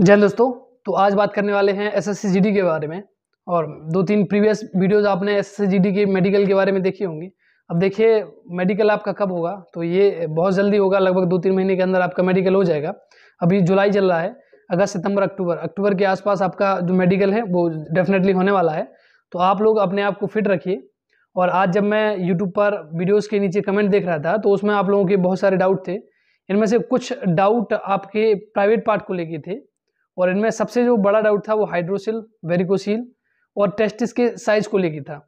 जय दोस्तों तो आज बात करने वाले हैं एस एस के बारे में और दो तीन प्रीवियस वीडियोज आपने एस एस के मेडिकल के बारे में देखी होंगी अब देखिए मेडिकल आपका कब होगा तो ये बहुत जल्दी होगा लगभग दो तीन महीने के अंदर आपका मेडिकल हो जाएगा अभी जुलाई चल रहा है अगस्त सितंबर अक्टूबर अक्टूबर के आसपास आपका जो मेडिकल है वो डेफिनेटली होने वाला है तो आप लोग अपने आप को फिट रखिए और आज जब मैं यूट्यूब पर वीडियोज़ के नीचे कमेंट देख रहा था तो उसमें आप लोगों के बहुत सारे डाउट थे इनमें से कुछ डाउट आपके प्राइवेट पार्ट को लेके थे और इनमें सबसे जो बड़ा डाउट था वो हाइड्रोसिल वेरिकोसिल और टेस्टिस के साइज को लेकर था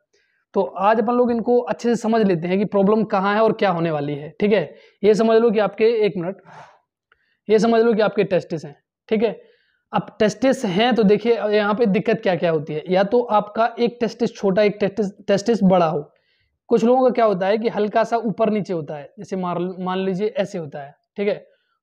तो आज अपन लोग इनको अच्छे से समझ लेते हैं कि प्रॉब्लम कहाँ है और क्या होने वाली है ठीक है ये समझ लो कि आपके एक मिनट ये समझ लो कि आपके टेस्टिस हैं ठीक है अब टेस्टिस हैं तो देखिए यहाँ पे दिक्कत क्या क्या होती है या तो आपका एक टेस्टिस छोटा एक टेस्टिस टेस्टिस बड़ा हो कुछ लोगों का क्या होता है कि हल्का सा ऊपर नीचे होता है जैसे मान लीजिए ऐसे होता है ठीक है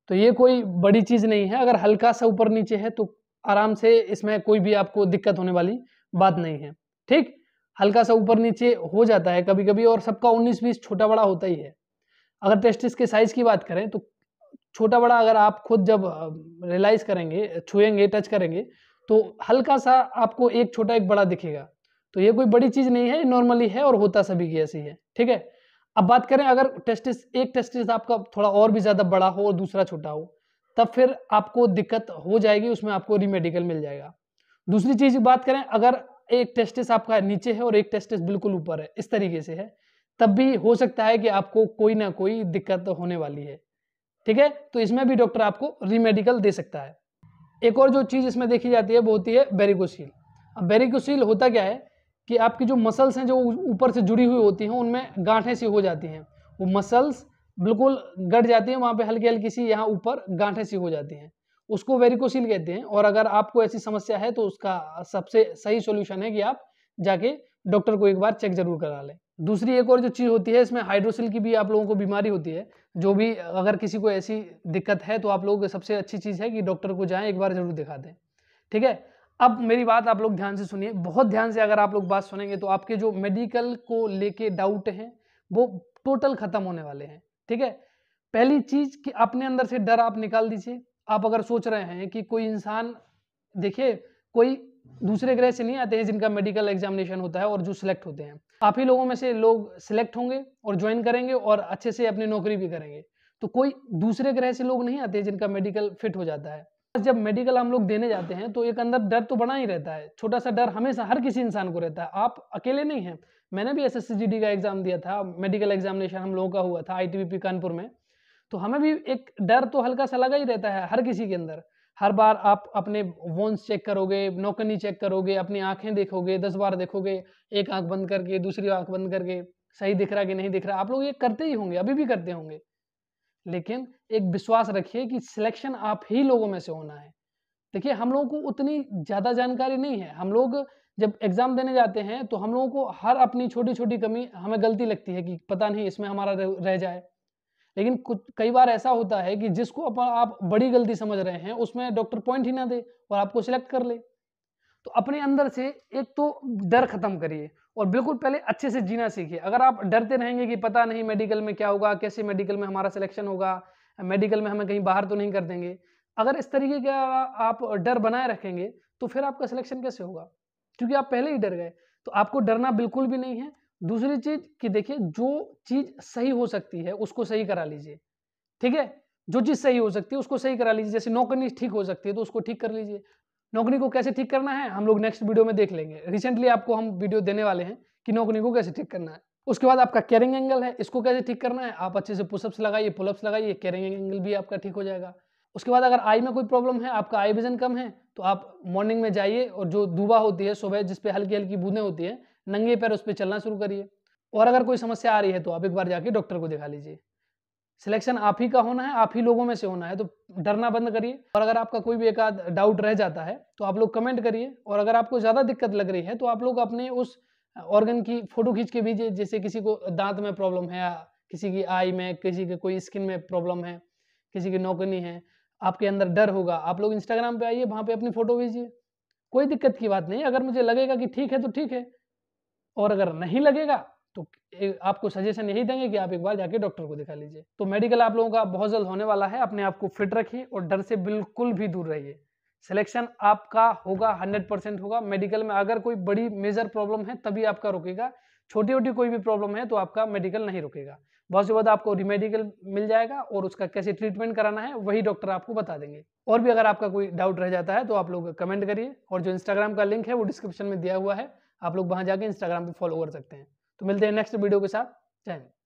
तो ये कोई बड़ी चीज़ नहीं है अगर हल्का सा ऊपर नीचे है तो आराम से इसमें कोई भी आपको दिक्कत होने वाली बात नहीं है ठीक हल्का सा ऊपर नीचे हो जाता है कभी कभी और सबका उन्नीस बीस छोटा बड़ा होता ही है अगर टेस्टिस के साइज़ की बात करें तो छोटा बड़ा अगर आप खुद जब रियलाइज़ करेंगे छुएंगे टच करेंगे तो हल्का सा आपको एक छोटा एक बड़ा दिखेगा तो ये कोई बड़ी चीज़ नहीं है नॉर्मली है और होता सभी की ऐसी है ठीक है अब बात करें अगर टेस्टिस एक टेस्टिस आपका थोड़ा और भी ज़्यादा बड़ा हो और दूसरा छोटा हो तब फिर आपको दिक्कत हो जाएगी उसमें आपको रीमेडिकल मिल जाएगा दूसरी चीज़ की बात करें अगर एक टेस्टिस आपका नीचे है और एक टेस्टिस बिल्कुल ऊपर है इस तरीके से है तब भी हो सकता है कि आपको कोई ना कोई दिक्कत होने वाली है ठीक है तो इसमें भी डॉक्टर आपको रीमेडिकल दे सकता है एक और जो चीज़ इसमें देखी जाती है वो होती है बेरिकोसील अब बेरिकोसील होता क्या है कि आपकी जो मसल्स हैं जो ऊपर से जुड़ी हुई होती हैं उनमें गांठें सी हो जाती हैं वो मसल्स बिल्कुल गट जाती हैं वहाँ पे हल्की हल्की सी यहाँ ऊपर गांठें सी हो जाती हैं उसको वेरिकोसिल कहते हैं और अगर आपको ऐसी समस्या है तो उसका सबसे सही सोल्यूशन है कि आप जाके डॉक्टर को एक बार चेक जरूर करा लें दूसरी एक और जो चीज़ होती है इसमें हाइड्रोसिल की भी आप लोगों को बीमारी होती है जो भी अगर किसी को ऐसी दिक्कत है तो आप लोगों को सबसे अच्छी चीज़ है कि डॉक्टर को जाएं एक बार जरूर दिखा दें ठीक है अब मेरी बात आप लोग ध्यान से सुनिए बहुत ध्यान से अगर आप लोग बात सुनेंगे तो आपके जो मेडिकल को लेके डाउट हैं वो टोटल खत्म होने वाले हैं ठीक है पहली चीज कि अपने अंदर से डर आप निकाल दीजिए आप अगर सोच रहे हैं कि कोई इंसान देखिए कोई दूसरे ग्रह से नहीं आते हैं जिनका मेडिकल एग्जामिनेशन होता है और जो सिलेक्ट होते हैं आप ही लोगों में से लोग सिलेक्ट होंगे और ज्वाइन करेंगे और अच्छे से अपनी नौकरी भी करेंगे तो कोई दूसरे ग्रह से लोग नहीं आते जिनका मेडिकल फिट हो जाता है जब मेडिकल हम लोग देने जाते हैं तो एक अंदर डर तो बना ही रहता है छोटा सा डर हमेशा हर किसी इंसान को रहता है आप अकेले नहीं हैं मैंने भी एस एस का एग्ज़ाम दिया था मेडिकल एग्जामिनेशन हम लोगों का हुआ था आई कानपुर में तो हमें भी एक डर तो हल्का सा लगा ही रहता है हर किसी के अंदर हर बार आप अपने वोन्स चेक करोगे नौकनी चेक करोगे अपनी आंखें देखोगे दस बार देखोगे एक आंख बंद करके दूसरी आंख बंद करके सही दिख रहा कि नहीं दिख रहा आप लोग ये करते ही होंगे अभी भी करते होंगे लेकिन एक विश्वास रखिए कि सिलेक्शन आप ही लोगों में से होना है देखिए हम लोगों को उतनी ज़्यादा जानकारी नहीं है हम लोग जब एग्ज़ाम देने जाते हैं तो हम लोगों को हर अपनी छोटी छोटी कमी हमें गलती लगती है कि पता नहीं इसमें हमारा रह जाए लेकिन कुछ कई बार ऐसा होता है कि जिसको आप बड़ी गलती समझ रहे हैं उसमें डॉक्टर पॉइंट ही ना दे और आपको सिलेक्ट कर ले तो अपने अंदर से एक तो डर खत्म करिए और बिल्कुल पहले अच्छे से जीना सीखिए अगर आप डरते रहेंगे कि पता नहीं मेडिकल में क्या होगा कैसे मेडिकल में हमारा सिलेक्शन होगा मेडिकल में हमें कहीं बाहर तो नहीं कर देंगे अगर इस तरीके का आप डर बनाए रखेंगे तो फिर आपका सिलेक्शन कैसे होगा क्योंकि आप पहले ही डर गए तो आपको डरना बिल्कुल भी नहीं है दूसरी चीज कि देखिए जो चीज सही हो सकती है उसको सही करा लीजिए ठीक है जो चीज़ सही हो सकती है उसको सही करा लीजिए जैसे नौकरी ठीक हो सकती है तो उसको ठीक कर लीजिए नौकरी को कैसे ठीक करना है हम लोग नेक्स्ट वीडियो में देख लेंगे रिसेंटली आपको हम वीडियो देने वाले हैं कि नौकरी को कैसे ठीक करना है उसके बाद आपका कैरिंग एंगल है इसको कैसे ठीक करना है आप अच्छे से पुशअप्स लगाइए पुलअप्स लगाइए कैरिंग एंगल भी आपका ठीक हो जाएगा उसके बाद अगर आई में कोई प्रॉब्लम है आपका आई विजन कम है तो आप मॉर्निंग में जाइए और जो दुबा होती है सुबह जिसपे हल्की हल्की बूंदें होती हैं नंगे पैर उस पर चलना शुरू करिए और अगर कोई समस्या आ रही है तो आप एक बार जाके डॉक्टर को दिखा लीजिए सिलेक्शन आप ही का होना है आप ही लोगों में से होना है तो डरना बंद करिए और अगर आपका कोई भी एक आध डाउट रह जाता है तो आप लोग कमेंट करिए और अगर आपको ज़्यादा दिक्कत लग रही है तो आप लोग अपने उस ऑर्गन की फोटो खींच के भेजिए जैसे किसी को दांत में प्रॉब्लम है किसी की आई में किसी के कोई स्किन में प्रॉब्लम है किसी की नौकनी है आपके अंदर डर होगा आप लोग इंस्टाग्राम पे आइए वहाँ पे अपनी फ़ोटो भेजिए कोई दिक्कत की बात नहीं अगर मुझे लगेगा कि ठीक है तो ठीक है और अगर नहीं लगेगा तो आपको सजेशन यही देंगे कि आप एक बार जाके डॉक्टर को दिखा लीजिए तो मेडिकल आप लोगों का बहुत जल्द होने वाला है अपने आप को फिट रखिए और डर से बिल्कुल भी दूर रहिए सिलेक्शन आपका होगा हंड्रेड परसेंट होगा मेडिकल में अगर कोई बड़ी मेजर प्रॉब्लम है तभी आपका रुकेगा छोटी मोटी कोई भी प्रॉब्लम है तो आपका मेडिकल नहीं रुकेगा बहुत से बाद आपको रिमेडिकल मिल जाएगा और उसका कैसे ट्रीटमेंट कराना है वही डॉक्टर आपको बता देंगे और भी अगर आपका कोई डाउट रह जाता है तो आप लोग कमेंट करिए और जो इंस्टाग्राम का लिंक है वो डिस्क्रिप्शन में दिया हुआ है आप लोग वहाँ जाके इंस्टाग्राम पर फॉलो कर सकते हैं तो मिलते हैं नेक्स्ट वीडियो के साथ जय हिंद